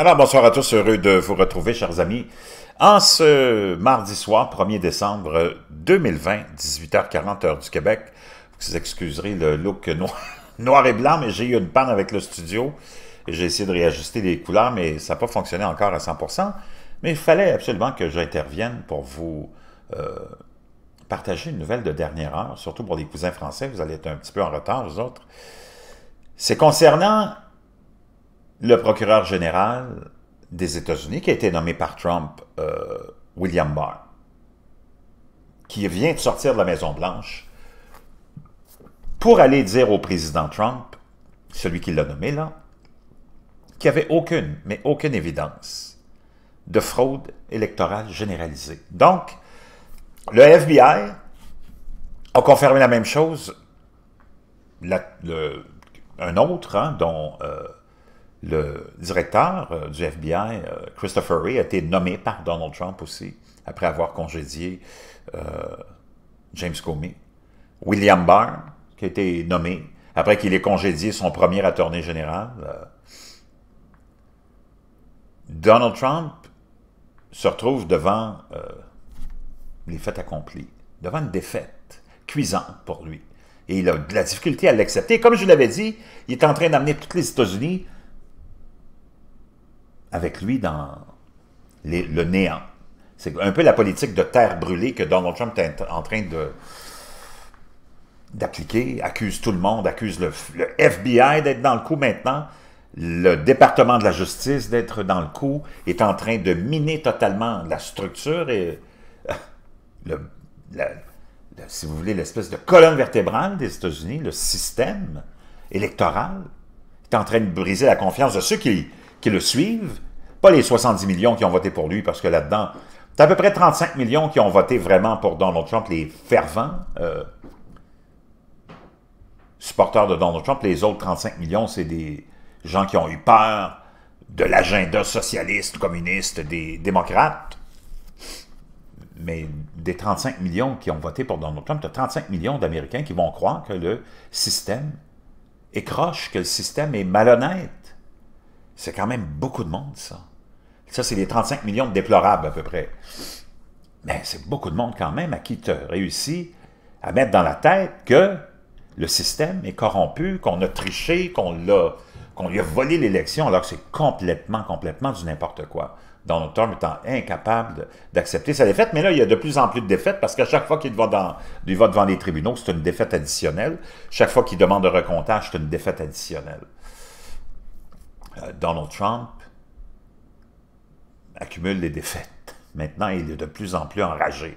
Alors, bonsoir à tous, heureux de vous retrouver, chers amis. En ce mardi soir, 1er décembre 2020, euh, 18h40 heure du Québec, vous excuserez le look noir, et blanc, mais j'ai eu une panne avec le studio. J'ai essayé de réajuster les couleurs, mais ça n'a pas fonctionné encore à 100%. Mais il fallait absolument que j'intervienne pour vous euh, partager une nouvelle de dernière heure, surtout pour les cousins français. Vous allez être un petit peu en retard, vous autres. C'est concernant le procureur général des États-Unis, qui a été nommé par Trump, euh, William Barr, qui vient de sortir de la Maison-Blanche pour aller dire au président Trump, celui qui l'a nommé là, qu'il n'y avait aucune, mais aucune évidence de fraude électorale généralisée. Donc, le FBI a confirmé la même chose, un autre, hein, dont... Euh, le directeur euh, du FBI, euh, Christopher Wray, a été nommé par Donald Trump aussi, après avoir congédié euh, James Comey. William Barr, qui a été nommé, après qu'il ait congédié son premier attorney général. Donald Trump se retrouve devant les faits accomplis, devant une défaite cuisante pour lui. Et il a de la difficulté à l'accepter. Comme je l'avais dit, il est en train d'amener toutes les États-Unis avec lui dans le néant. C'est un peu la politique de terre brûlée que Donald Trump est en train de d'appliquer, accuse tout le monde, accuse le, FBI d'être dans le coup maintenant, le département de la justice d'être dans le coup, est en train de miner totalement la structure et si vous voulez, l'espèce de colonne vertébrale des États-Unis, le système électoral, est en train de briser la confiance de ceux qui, qui le suivent pas les 70 millions qui ont voté pour lui, parce que là-dedans, t'as à peu près 35 millions qui ont voté vraiment pour Donald Trump, les fervents euh, supporters de Donald Trump. Les autres 35 millions, c'est des gens qui ont eu peur de l'agenda socialiste, communiste, des démocrates. Mais des 35 millions qui ont voté pour Donald Trump, tu 35 millions d'Américains qui vont croire que le système est que le système est malhonnête, c'est quand même beaucoup de monde, ça. Ça, c'est les 35 millions de déplorables, à peu près. Mais c'est beaucoup de monde quand même à qui tu réussi à mettre dans la tête que le système est corrompu, qu'on a triché, qu'on l'a qu'on lui a volé l'élection, alors que c'est complètement, complètement du n'importe quoi. Donald Trump étant incapable d'accepter sa défaite, mais là, il y a de plus en plus de défaites parce qu'à chaque fois qu'il va, dans, devant les tribunaux, c'est une défaite additionnelle. Chaque fois qu'il demande un recomptage, c'est une défaite additionnelle. Euh, Donald Trump accumule les défaites. Maintenant, il est de plus en plus enragé.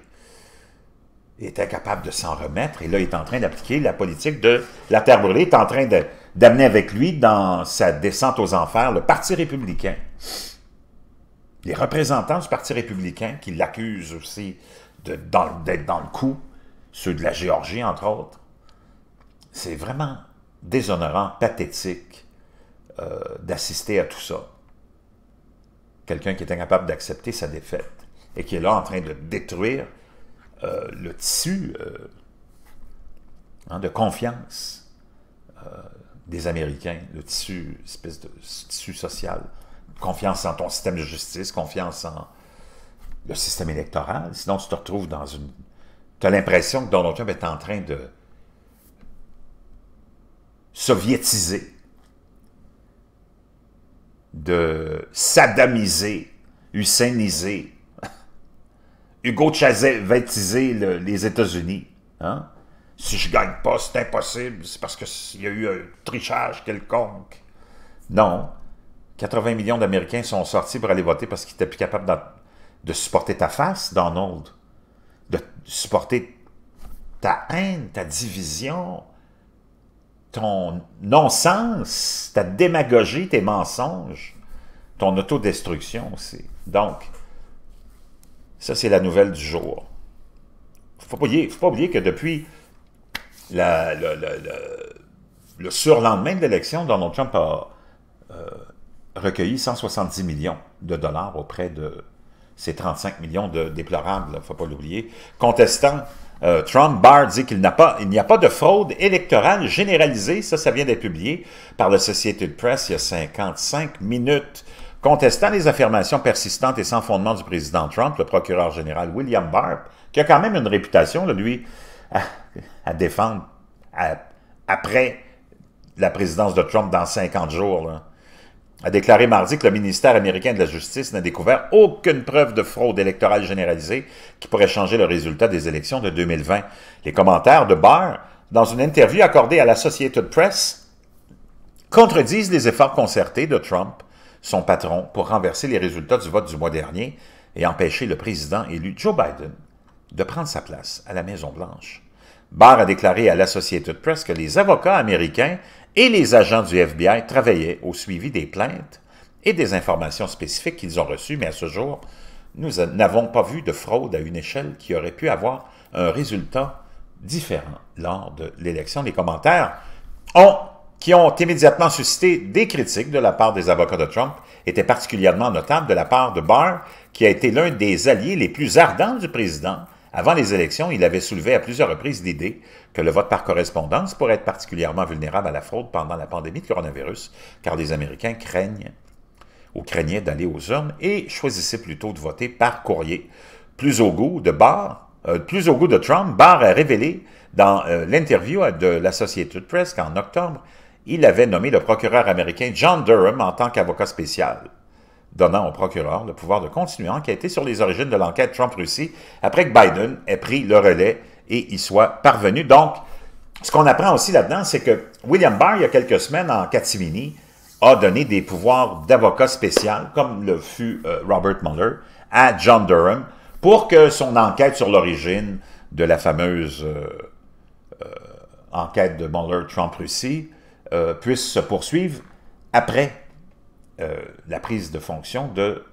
Il est incapable de s'en remettre et là, il est en train d'appliquer la politique de la terre brûlée. Il est en train d'amener avec lui dans sa descente aux enfers le Parti républicain. Les représentants du Parti républicain qui l'accusent aussi d'être dans le coup, ceux de la Géorgie, entre autres. C'est vraiment déshonorant, pathétique euh, d'assister à tout ça. Quelqu'un qui est incapable d'accepter sa défaite et qui est là en train de détruire euh, le tissu euh, hein, de confiance des Américains, le tissu, espèce de tissu social. Confiance en ton système de justice, confiance en le système électoral. Sinon, tu te retrouves dans une... Tu as l'impression que Donald Trump est en train de soviétiser de sadamiser, husseiniser, Hugo chavez le, les États-Unis. Hein? Si je gagne pas, c'est impossible, c'est parce qu'il y a eu un trichage quelconque. Non. 80 millions d'Américains sont sortis pour aller voter parce qu'ils n'étaient plus capables de, de supporter ta face, Donald. De supporter ta haine, ta division, ton non-sens, ta démagogie, tes mensonges, ton autodestruction aussi. Donc, ça, c'est la nouvelle du jour. Il ne faut pas oublier que depuis le, surlendemain de l'élection, Donald Trump a euh, recueilli 170 millions de dollars auprès de ces 35 millions de déplorables, il ne faut pas l'oublier, contestant euh, Trump Barr dit qu'il n'y a pas de fraude électorale généralisée. Ça, ça vient d'être publié par la Société de presse il y a 55 minutes. Contestant les affirmations persistantes et sans fondement du président Trump, le procureur général William Barr, qui a quand même une réputation, là, lui, à, défendre après la présidence de Trump dans 50 jours, a déclaré mardi que le ministère américain de la Justice n'a découvert aucune preuve de fraude électorale généralisée qui pourrait changer le résultat des élections de 2020. Les commentaires de Barr, dans une interview accordée à l'Associated Press, contredisent les efforts concertés de Trump, son patron, pour renverser les résultats du vote du mois dernier et empêcher le président élu Joe Biden de prendre sa place à la Maison-Blanche. Barr a déclaré à l'Associated Press que les avocats américains et les agents du FBI travaillaient au suivi des plaintes et des informations spécifiques qu'ils ont reçues, mais à ce jour, nous n'avons pas vu de fraude à une échelle qui aurait pu avoir un résultat différent lors de l'élection. Les commentaires ont, qui ont immédiatement suscité des critiques de la part des avocats de Trump étaient particulièrement notables de la part de Barr, qui a été l'un des alliés les plus ardents du président avant les élections, il avait soulevé à plusieurs reprises l'idée que le vote par correspondance pourrait être particulièrement vulnérable à la fraude pendant la pandémie de coronavirus, car les Américains craignent ou craignaient d'aller aux urnes et choisissaient plutôt de voter par courrier. Plus au goût de Barr, euh, plus au goût de Trump, Barr a révélé dans euh, l'interview de l'Associated Press qu'en octobre, il avait nommé le procureur américain John Durham en tant qu'avocat spécial donnant au procureur le pouvoir de continuer à enquêter sur les origines de l'enquête Trump-Russie après que Biden ait pris le relais et y soit parvenu. Donc, ce qu'on apprend aussi là-dedans, c'est que William Barr, il y a quelques semaines, en catimini, a donné des pouvoirs d'avocat spécial, comme le fut euh, Robert Mueller, à John Durham, pour que son enquête sur l'origine de la fameuse euh, euh, enquête de Mueller-Trump-Russie puisse se poursuivre après euh, la prise de fonction de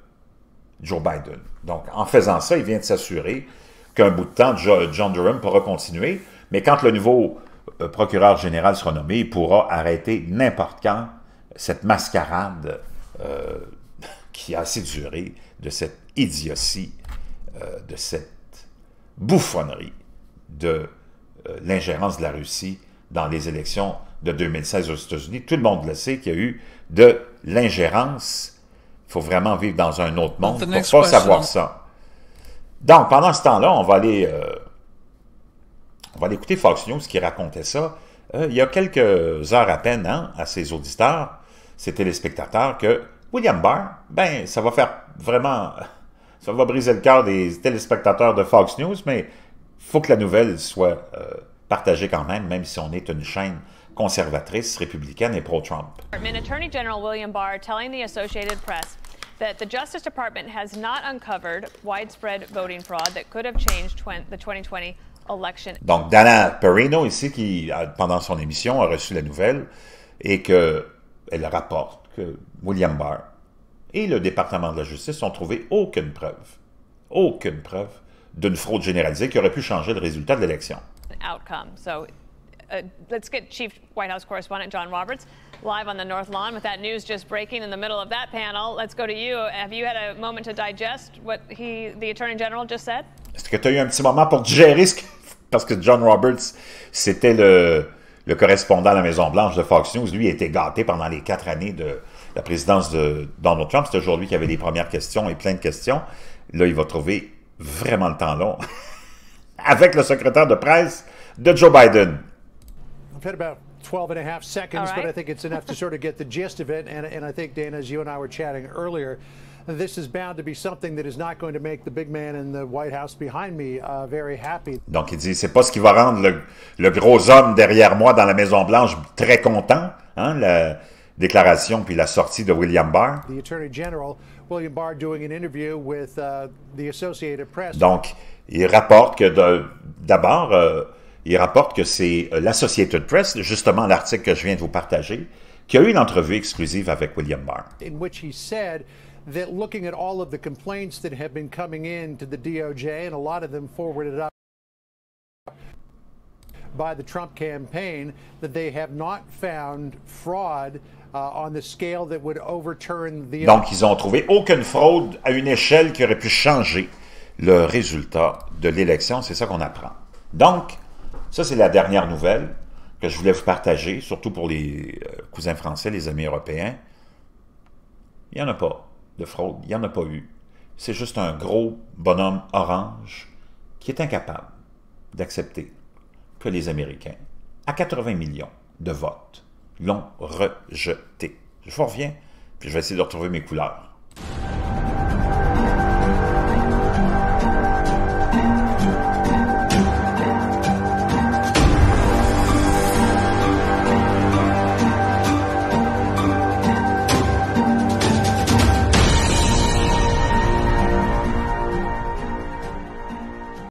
Joe Biden. Donc, en faisant ça, il vient de s'assurer qu'un bout de temps, John Durham pourra continuer, mais quand le nouveau euh, procureur général sera nommé, il pourra arrêter n'importe quand cette mascarade euh, qui a assez duré de cette idiotie, de cette bouffonnerie de l'ingérence de la Russie dans les élections de 2016 aux États-Unis. Tout le monde le sait qu'il y a eu de l'ingérence, il faut vraiment vivre dans un autre monde pour pas savoir ça. Donc, pendant ce temps-là, on va aller... Euh, on va écouter Fox News qui racontait ça euh, il y a quelques heures à peine hein, à ses auditeurs, ses téléspectateurs, que William Barr, ben, ça va faire vraiment... Ça va briser le cœur des téléspectateurs de Fox News, mais faut que la nouvelle soit euh, partagée quand même, même si on est une chaîne conservatrice, républicaine et pro-Trump. Donc Dana Perino ici qui euh, pendant son émission a reçu la nouvelle et que elle rapporte que William Barr et le département de la justice n'ont trouvé aucune preuve, aucune preuve d'une fraude généralisée qui aurait pu changer le résultat de l'élection. Uh, let's get Chief White House John Roberts live on the North Lawn with that news just breaking in the middle of that panel. Let's go to you. Have you had a moment to digest what the Attorney General just said? Est-ce que tu as eu un petit moment pour digérer ce que... Parce que John Roberts, c'était le, correspondant à la Maison-Blanche de Fox News. Lui, a été gâté pendant les quatre années de la présidence de Donald Trump. C'est aujourd'hui qu'il y avait les premières questions et plein de questions. Là, il va trouver vraiment le temps long avec le secrétaire de presse de Joe Biden. I've had about 12 and a half seconds, right. but I think it's enough to sort of get the gist of it. And, and I think, Dana, as you and I were chatting earlier, this is bound to be something that is not going to make the big man in the White House behind me uh, very happy. Donc il dit c'est pas ce qui va rendre le, le, gros homme derrière moi dans la Maison Blanche très content, hein, la déclaration puis la sortie de William Barr. The Attorney General William Barr doing an interview with uh, the Associated Press. Donc il rapporte que d'abord euh, il rapporte que c'est euh, l'Associated Press, justement l'article que je viens de vous partager, qui a eu une entrevue exclusive avec William Barr. In which he said that looking at all of the complaints that have been coming in to the DOJ and a lot of them forwarded up by the Trump campaign that they have not found fraud uh, on the scale that would overturn the Donc ils ont trouvé aucune fraude à une échelle qui aurait pu changer le résultat de l'élection, c'est ça qu'on apprend. Donc ça, c'est la dernière nouvelle que je voulais vous partager, surtout pour les euh, cousins français, les amis européens. Il n'y en a pas de fraude, il n'y en a pas eu. C'est juste un gros bonhomme orange qui est incapable d'accepter que les Américains, à 80 millions de votes, l'ont rejeté. Je vous reviens, puis je vais essayer de retrouver mes couleurs.